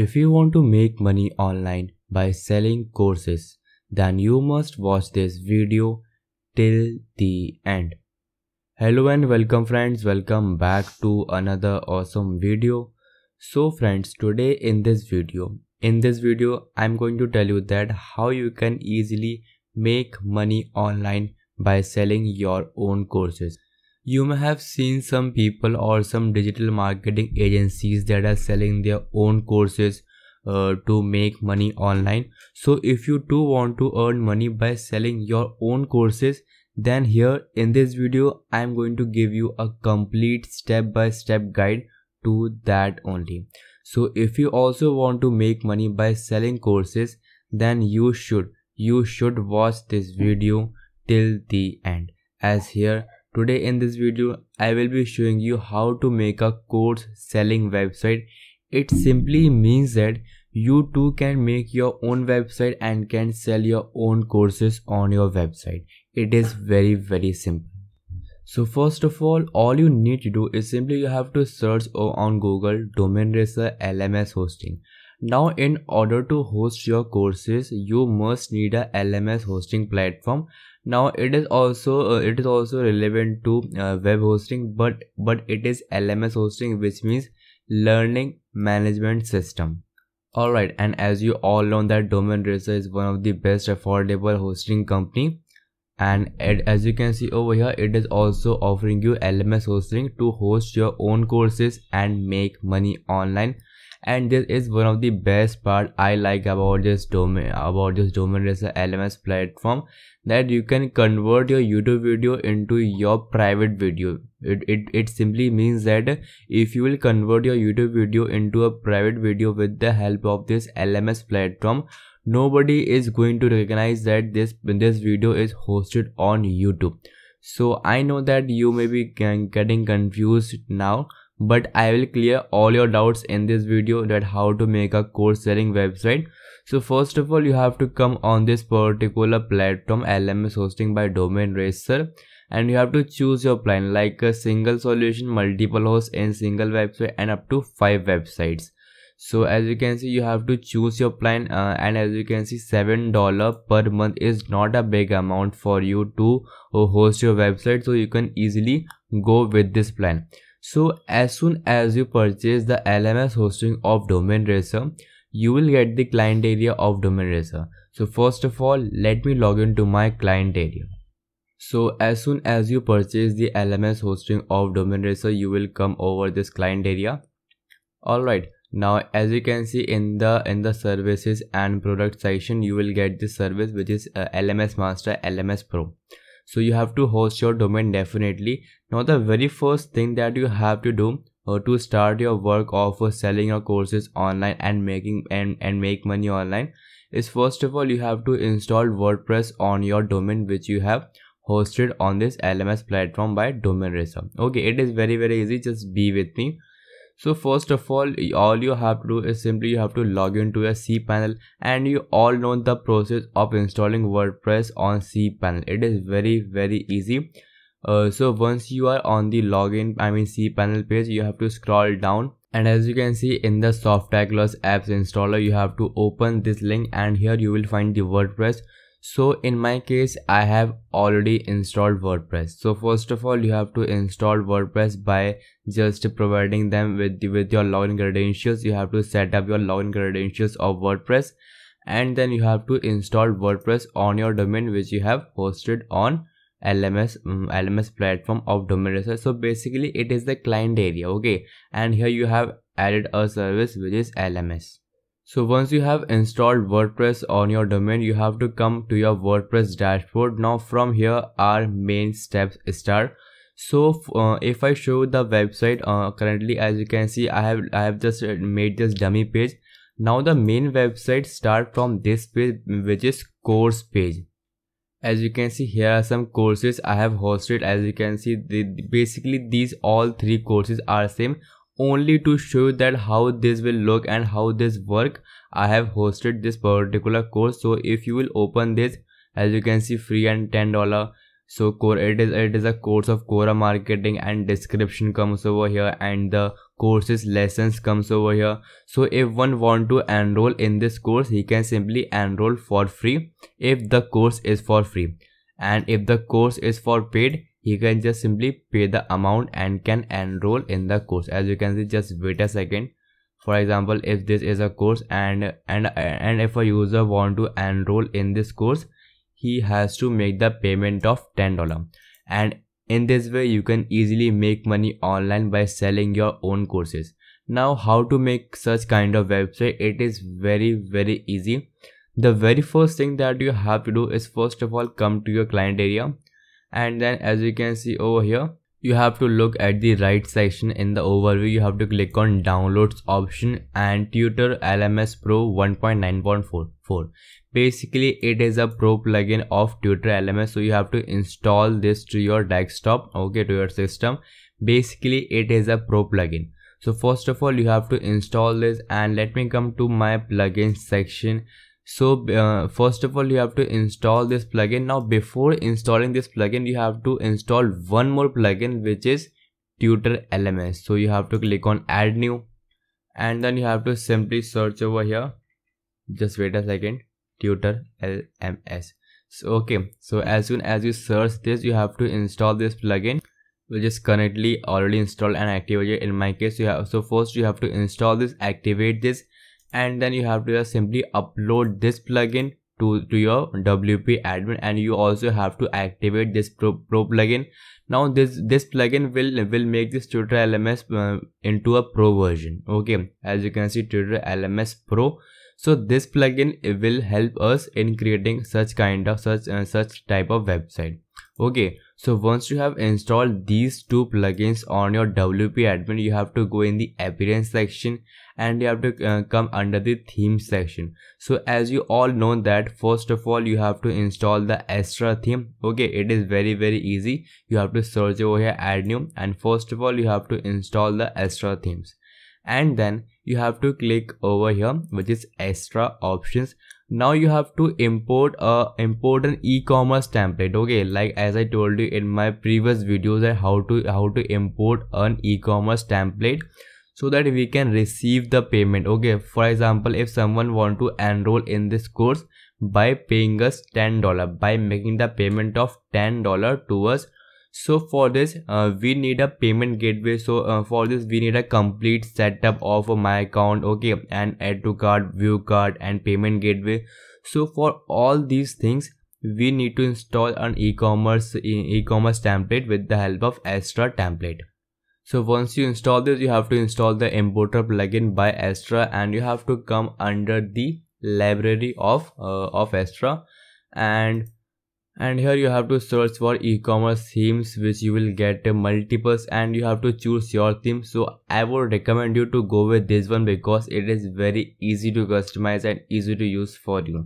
If you want to make money online by selling courses, then you must watch this video till the end. Hello and welcome friends, welcome back to another awesome video. So friends, today in this video, in this video, I'm going to tell you that how you can easily make money online by selling your own courses. You may have seen some people or some digital marketing agencies that are selling their own courses uh, to make money online. So if you too want to earn money by selling your own courses, then here in this video, I'm going to give you a complete step-by-step -step guide to that only. So if you also want to make money by selling courses, then you should, you should watch this video till the end as here Today in this video, I will be showing you how to make a course selling website. It simply means that you too can make your own website and can sell your own courses on your website. It is very very simple. So first of all, all you need to do is simply you have to search on Google domain racer LMS hosting. Now in order to host your courses, you must need a LMS hosting platform now it is also uh, it is also relevant to uh, web hosting but but it is lms hosting which means learning management system alright and as you all know that domain racer is one of the best affordable hosting company and it, as you can see over here it is also offering you lms hosting to host your own courses and make money online and this is one of the best part i like about this domain about this domain is a lms platform that you can convert your youtube video into your private video it, it it simply means that if you will convert your youtube video into a private video with the help of this lms platform nobody is going to recognize that this this video is hosted on youtube so i know that you may be getting confused now but i will clear all your doubts in this video that how to make a course selling website so first of all you have to come on this particular platform lms hosting by domain racer and you have to choose your plan like a single solution multiple hosts and single website and up to five websites so as you can see you have to choose your plan uh, and as you can see seven dollar per month is not a big amount for you to uh, host your website so you can easily go with this plan so as soon as you purchase the LMS hosting of Domain Racer, you will get the client area of Domain Racer. So first of all, let me log into my client area. So as soon as you purchase the LMS hosting of Domain Racer, you will come over this client area. Alright, now as you can see in the in the services and product section, you will get the service which is uh, LMS Master LMS Pro so you have to host your domain definitely now the very first thing that you have to do uh, to start your work of selling your courses online and making and, and make money online is first of all you have to install wordpress on your domain which you have hosted on this lms platform by domain okay it is very very easy just be with me so first of all, all you have to do is simply you have to log into your cPanel and you all know the process of installing WordPress on cPanel. It is very very easy. Uh, so once you are on the login, I mean cPanel page, you have to scroll down and as you can see in the Softaglosс apps installer, you have to open this link and here you will find the WordPress so in my case i have already installed wordpress so first of all you have to install wordpress by just providing them with with your login credentials you have to set up your login credentials of wordpress and then you have to install wordpress on your domain which you have hosted on LMS um, mm, LMS platform of domain research. So basically, it is the client area. Okay, and here you have added a service which is LMS. So once you have installed WordPress on your domain, you have to come to your WordPress dashboard. Now from here are main steps start. So uh, if I show the website uh, currently, as you can see, I have I have just uh, made this dummy page. Now the main website start from this page, which is course page. As you can see, here are some courses I have hosted. As you can see, the, basically these all three courses are same only to show that how this will look and how this work i have hosted this particular course so if you will open this as you can see free and 10 dollar so core it is it is a course of Quora marketing and description comes over here and the courses lessons comes over here so if one want to enroll in this course he can simply enroll for free if the course is for free and if the course is for paid you can just simply pay the amount and can enroll in the course as you can see just wait a second for example if this is a course and and and if a user want to enroll in this course he has to make the payment of $10 and in this way you can easily make money online by selling your own courses now how to make such kind of website it is very very easy the very first thing that you have to do is first of all come to your client area and then as you can see over here you have to look at the right section in the overview you have to click on downloads option and tutor lms pro 1.9.4 basically it is a pro plugin of tutor lms so you have to install this to your desktop okay to your system basically it is a pro plugin so first of all you have to install this and let me come to my plugin section so uh, first of all you have to install this plugin now before installing this plugin you have to install one more plugin which is tutor lms so you have to click on add new and then you have to simply search over here just wait a second tutor lms so okay so as soon as you search this you have to install this plugin which is currently already installed and activated in my case you have so first you have to install this activate this and then you have to just simply upload this plugin to, to your WP admin and you also have to activate this pro, pro plugin. Now this this plugin will will make this tutor LMS uh, into a pro version. Okay, as you can see tutor LMS pro. So this plugin will help us in creating such kind of such uh, such type of website. Okay, so once you have installed these two plugins on your WP admin, you have to go in the appearance section and you have to uh, come under the theme section. So as you all know that first of all, you have to install the Astra theme. Okay, it is very, very easy. You have to search over here add new and first of all, you have to install the Astra themes and then you have to click over here which is extra options now you have to import a important an e-commerce template okay like as i told you in my previous videos how to how to import an e-commerce template so that we can receive the payment okay for example if someone want to enroll in this course by paying us $10 by making the payment of $10 to us so for this uh, we need a payment gateway so uh, for this we need a complete setup of uh, my account okay and add to cart view cart and payment gateway so for all these things we need to install an e-commerce e-commerce template with the help of Astra template so once you install this you have to install the importer plugin by Astra and you have to come under the library of uh, of Astra and and here you have to search for e-commerce themes which you will get multiples and you have to choose your theme so i would recommend you to go with this one because it is very easy to customize and easy to use for you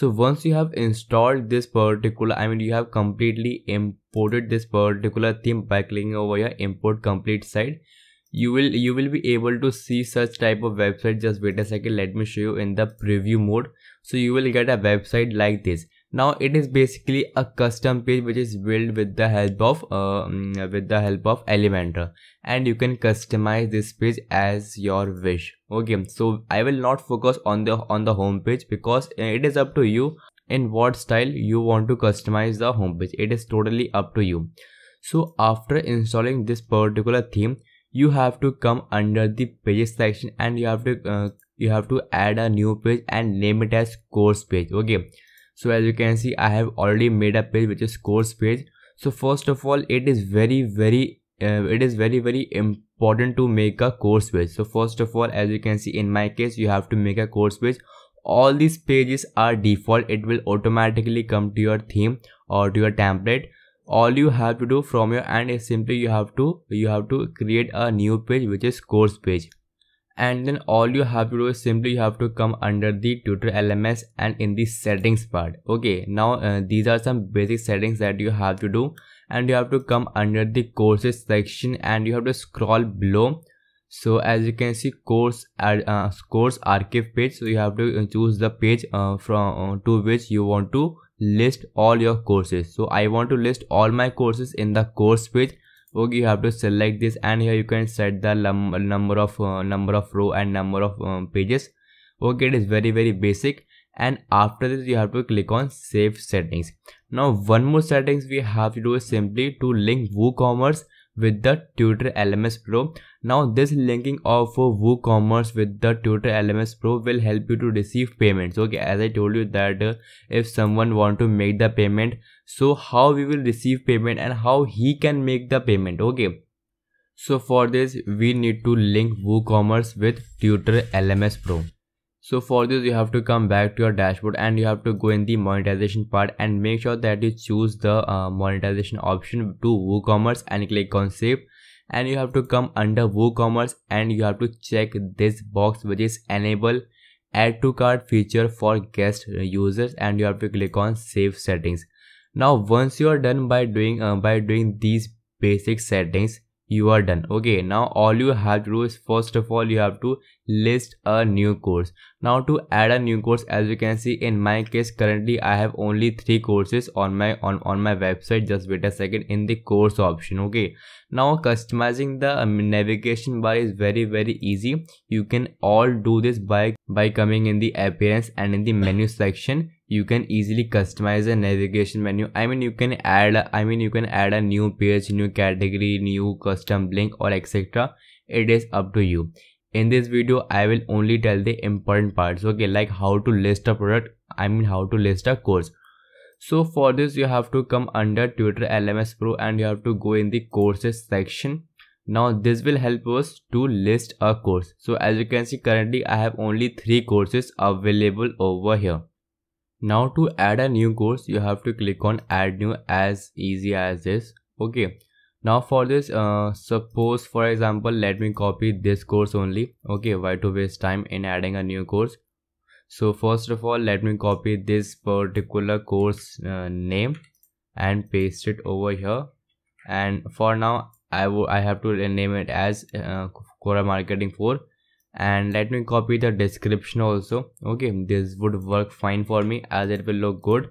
so once you have installed this particular i mean you have completely imported this particular theme by clicking over here import complete site you will you will be able to see such type of website just wait a second let me show you in the preview mode so you will get a website like this now it is basically a custom page which is built with the help of uh, mm, with the help of elementor and you can customize this page as your wish okay so i will not focus on the on the home page because it is up to you in what style you want to customize the homepage. It is totally up to you. So after installing this particular theme, you have to come under the pages section and you have to uh, you have to add a new page and name it as course page. Okay so as you can see i have already made a page which is course page so first of all it is very very uh, it is very very important to make a course page so first of all as you can see in my case you have to make a course page all these pages are default it will automatically come to your theme or to your template all you have to do from your end is simply you have to you have to create a new page which is course page and then all you have to do is simply you have to come under the tutor LMS and in the settings part okay now uh, these are some basic settings that you have to do and you have to come under the courses section and you have to scroll below so as you can see course uh, course archive page so you have to uh, choose the page uh, from uh, to which you want to list all your courses so i want to list all my courses in the course page okay you have to select this and here you can set the number of uh, number of row and number of um, pages okay it is very very basic and after this you have to click on save settings now one more settings we have to do is simply to link woocommerce with the Tutor LMS Pro. Now this linking of WooCommerce with the Tutor LMS Pro will help you to receive payments. Okay, as I told you that uh, if someone want to make the payment, so how we will receive payment and how he can make the payment. Okay. So for this, we need to link WooCommerce with Tutor LMS Pro. So for this you have to come back to your dashboard and you have to go in the monetization part and make sure that you choose the uh, monetization option to WooCommerce and click on save and you have to come under WooCommerce and you have to check this box which is enable add to cart feature for guest users and you have to click on save settings. Now once you are done by doing uh, by doing these basic settings you are done okay now all you have to do is first of all you have to list a new course now to add a new course as you can see in my case currently i have only three courses on my on on my website just wait a second in the course option okay now customizing the um, navigation bar is very very easy you can all do this by by coming in the appearance and in the menu section you can easily customize a navigation menu i mean you can add i mean you can add a new page new category new custom link or etc it is up to you in this video i will only tell the important parts okay like how to list a product i mean how to list a course so for this you have to come under tutor lms pro and you have to go in the courses section now this will help us to list a course so as you can see currently i have only three courses available over here now to add a new course you have to click on add new as easy as this okay now for this uh, suppose for example let me copy this course only okay why to waste time in adding a new course so first of all let me copy this particular course uh, name and paste it over here and for now I, I have to name it as uh, Quora Marketing 4 and let me copy the description also okay this would work fine for me as it will look good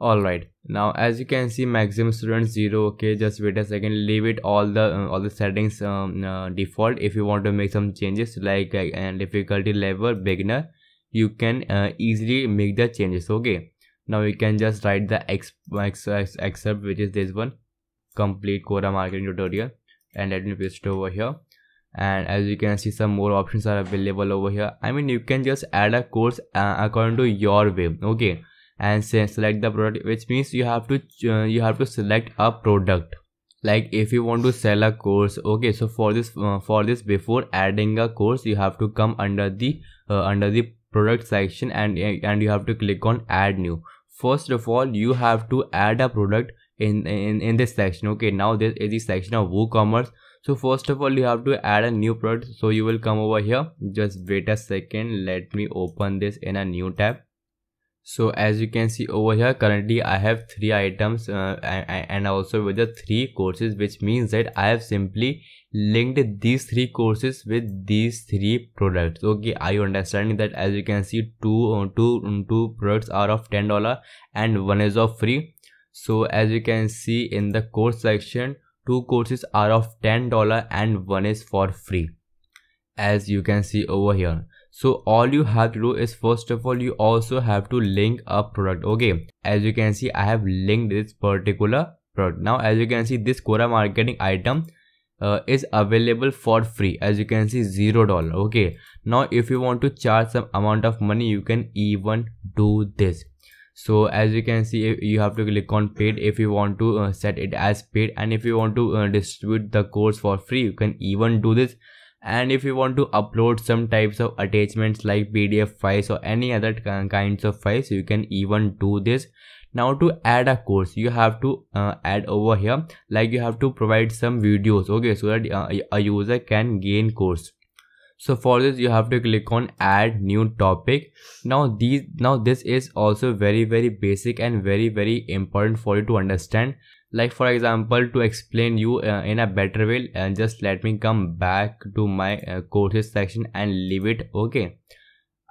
alright now as you can see maximum students 0 okay just wait a second leave it all the uh, all the settings um, uh, default if you want to make some changes like uh, difficulty level beginner you can uh, easily make the changes okay now you can just write the X, X, X, which is this one complete quota marketing tutorial and let me paste it over here and as you can see some more options are available over here i mean you can just add a course uh, according to your way okay and say select the product which means you have to uh, you have to select a product like if you want to sell a course okay so for this uh, for this before adding a course you have to come under the uh, under the product section and uh, and you have to click on add new first of all you have to add a product in in, in this section okay now this is the section of woocommerce so first of all you have to add a new product so you will come over here just wait a second let me open this in a new tab so as you can see over here currently i have three items uh, and, also with the three courses which means that i have simply linked these three courses with these three products okay are you understanding that as you can see two uh, two mm, two products are of ten dollar and one is of free so as you can see in the course section Two courses are of $10 and one is for free as you can see over here so all you have to do is first of all you also have to link a product okay as you can see i have linked this particular product now as you can see this quora marketing item uh, is available for free as you can see zero dollar okay now if you want to charge some amount of money you can even do this so as you can see you have to click on paid if you want to uh, set it as paid and if you want to uh, distribute the course for free you can even do this and if you want to upload some types of attachments like pdf files or any other kinds of files you can even do this now to add a course you have to uh, add over here like you have to provide some videos okay so that uh, a user can gain course so for this you have to click on add new topic now these now this is also very very basic and very very important for you to understand like for example to explain you uh, in a better way and uh, just let me come back to my uh, courses section and leave it okay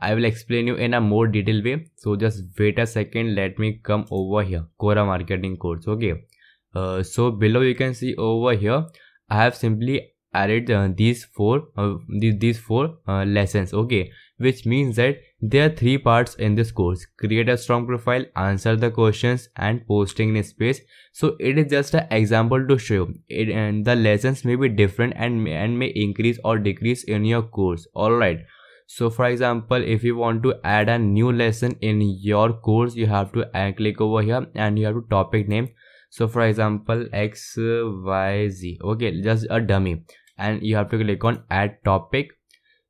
i will explain you in a more detailed way so just wait a second let me come over here Cora marketing course okay uh, so below you can see over here i have simply added uh, these four uh, these four uh, lessons okay which means that there are three parts in this course create a strong profile answer the questions and posting in space so it is just an example to show it and the lessons may be different and may, and may increase or decrease in your course all right so for example if you want to add a new lesson in your course you have to uh, click over here and you have to topic name so for example x y z okay just a dummy and you have to click on add topic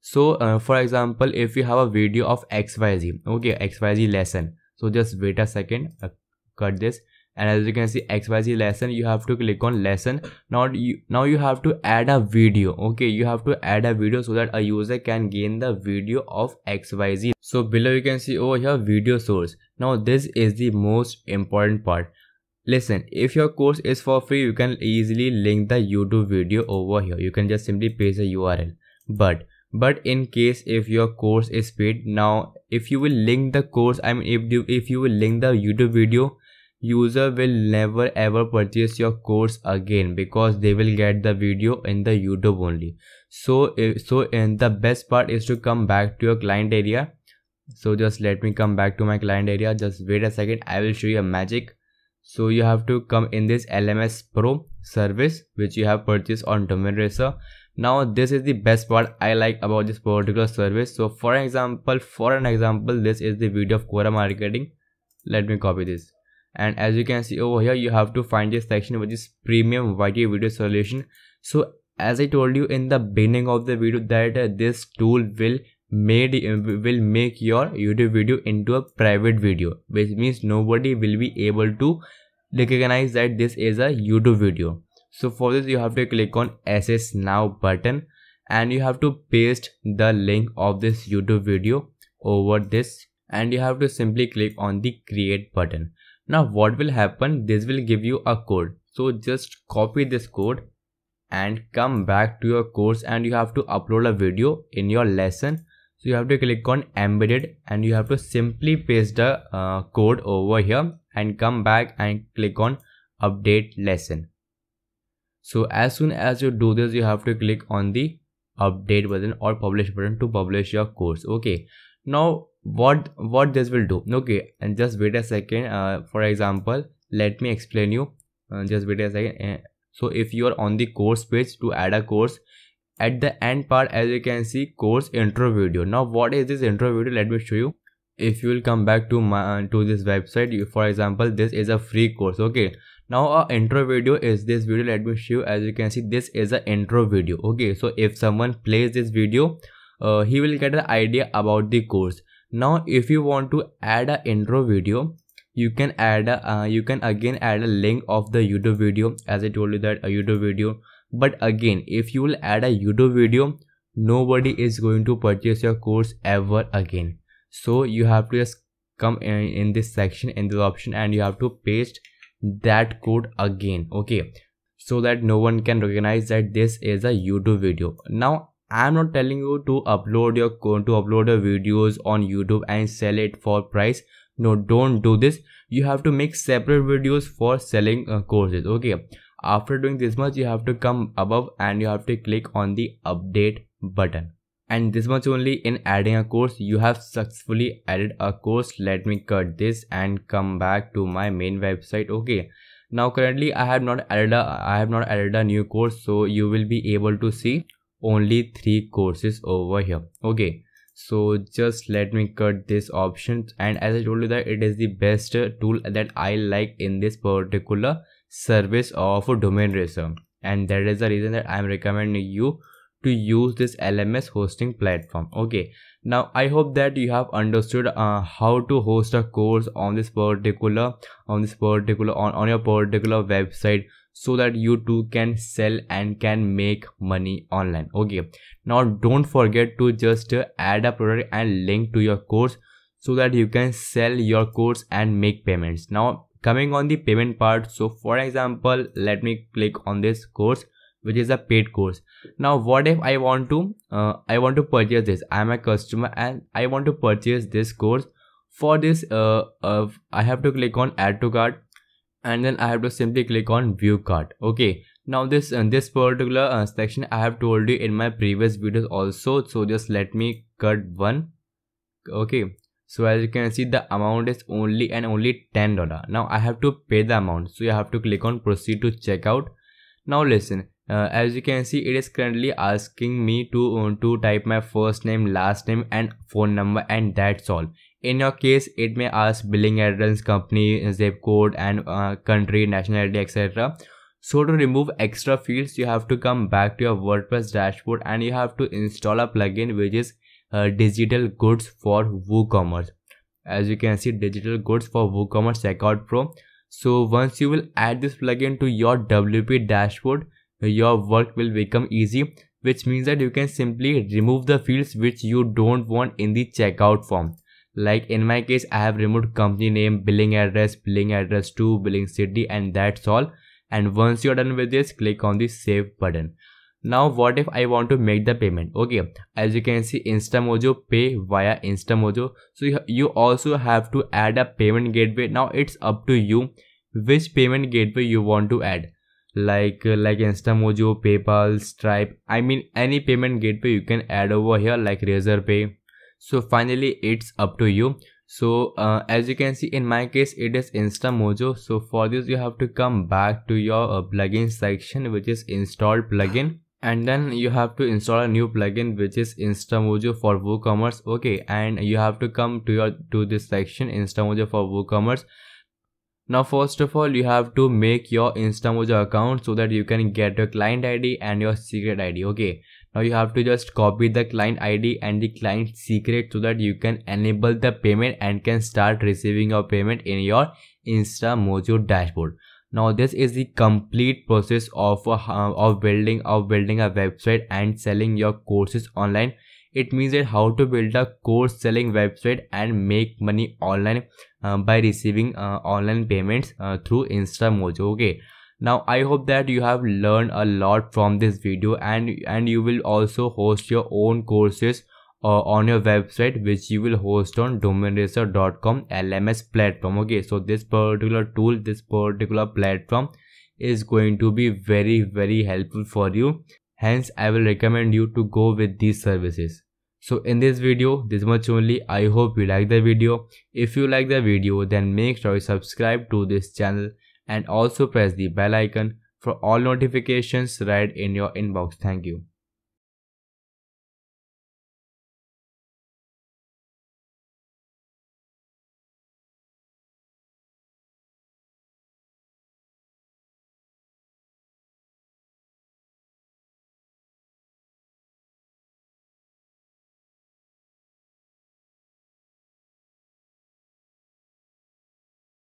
so uh, for example if you have a video of xyz okay xyz lesson so just wait a second uh, cut this and as you can see xyz lesson you have to click on lesson now you now you have to add a video okay you have to add a video so that a user can gain the video of xyz so below you can see over here video source now this is the most important part Listen, if your course is for free, you can easily link the YouTube video over here. You can just simply paste the URL. But but in case if your course is paid now if you will link the course i mean if you if you will link the youtube video user will never ever purchase your course again because they will get the video in the youtube only so eh, so and the best part is to come back to your client area so just let me come back to my client area just wait a second i will show you a magic so you have to come in this lms pro service which you have purchased on domain racer now this is the best part i like about this particular service so for an example for an example this is the video of quora marketing let me copy this and as you can see over here you have to find this section which is premium YT video solution so as i told you in the beginning of the video that uh, this tool will made will make your youtube video into a private video which means nobody will be able to recognize that this is a youtube video so for this you have to click on access now button and you have to paste the link of this youtube video over this and you have to simply click on the create button now what will happen this will give you a code so just copy this code and come back to your course and you have to upload a video in your lesson so you have to click on embedded and you have to simply paste the uh, code over here and come back and click on update lesson so as soon as you do this you have to click on the update button or publish button to publish your course okay now what what this will do okay and just wait a second uh, for example let me explain you uh, just wait a second uh, so if you are on the course page to add a course at the end part as you can see course intro video now what is this intro video let me show you if you will come back to my to this website you, for example this is a free course okay now our intro video is this video let me show you as you can see this is an intro video okay so if someone plays this video uh, he will get an idea about the course now if you want to add an intro video you can add a, uh, you can again add a link of the youtube video as i told you that a youtube video but again if you will add a youtube video nobody is going to purchase your course ever again so you have to just come in, in this section in this option and you have to paste that code again okay so that no one can recognize that this is a youtube video now i'm not telling you to upload your code to upload your videos on youtube and sell it for price no don't do this you have to make separate videos for selling uh, courses okay after doing this much you have to come above and you have to click on the update button and this much only in adding a course you have successfully added a course let me cut this and come back to my main website okay now currently i have not added a, i have not added a new course so you will be able to see only three courses over here okay so just let me cut this option and as i told you that it is the best tool that i like in this particular service of domain racer and that is the reason that i'm recommending you to use this lms hosting platform okay now i hope that you have understood uh, how to host a course on this particular on this particular on, on your particular website so that you too can sell and can make money online okay now don't forget to just uh, add a product and link to your course so that you can sell your course and make payments now coming on the payment part so for example let me click on this course which is a paid course now what if i want to uh, i want to purchase this i am a customer and i want to purchase this course for this uh, uh, i have to click on add to cart and then i have to simply click on view cart okay now this uh, this particular uh, section i have told you in my previous videos also so just let me cut one okay so as you can see the amount is only and only 10 dollar now i have to pay the amount so you have to click on proceed to checkout now listen uh, as you can see it is currently asking me to uh, to type my first name last name and phone number and that's all in your case it may ask billing address company zip code and uh, country nationality etc so to remove extra fields you have to come back to your wordpress dashboard and you have to install a plugin which is uh, digital goods for WooCommerce. As you can see, digital goods for WooCommerce Checkout Pro. So once you will add this plugin to your WP dashboard, your work will become easy, which means that you can simply remove the fields which you don't want in the checkout form. Like in my case, I have removed company name, billing address, billing address to, billing city, and that's all. And once you're done with this, click on the save button now what if i want to make the payment okay as you can see instamojo pay via instamojo so you also have to add a payment gateway now it's up to you which payment gateway you want to add like uh, like instamojo paypal stripe i mean any payment gateway you can add over here like razorpay so finally it's up to you so uh, as you can see in my case it is instamojo so for this you have to come back to your uh, plugin section which is installed plugin and then you have to install a new plugin which is instamojo for woocommerce okay and you have to come to your to this section instamojo for woocommerce now first of all you have to make your instamojo account so that you can get your client id and your secret id okay now you have to just copy the client id and the client secret so that you can enable the payment and can start receiving your payment in your instamojo dashboard now this is the complete process of uh, of building of building a website and selling your courses online it means that how to build a course selling website and make money online uh, by receiving uh, online payments uh, through instamojo okay now i hope that you have learned a lot from this video and and you will also host your own courses uh, on your website which you will host on domainracer.com LMS platform. Okay, so this particular tool, this particular platform is going to be very, very helpful for you. Hence, I will recommend you to go with these services. So in this video, this much only. I hope you like the video. If you like the video, then make sure you subscribe to this channel and also press the bell icon for all notifications right in your inbox. Thank you.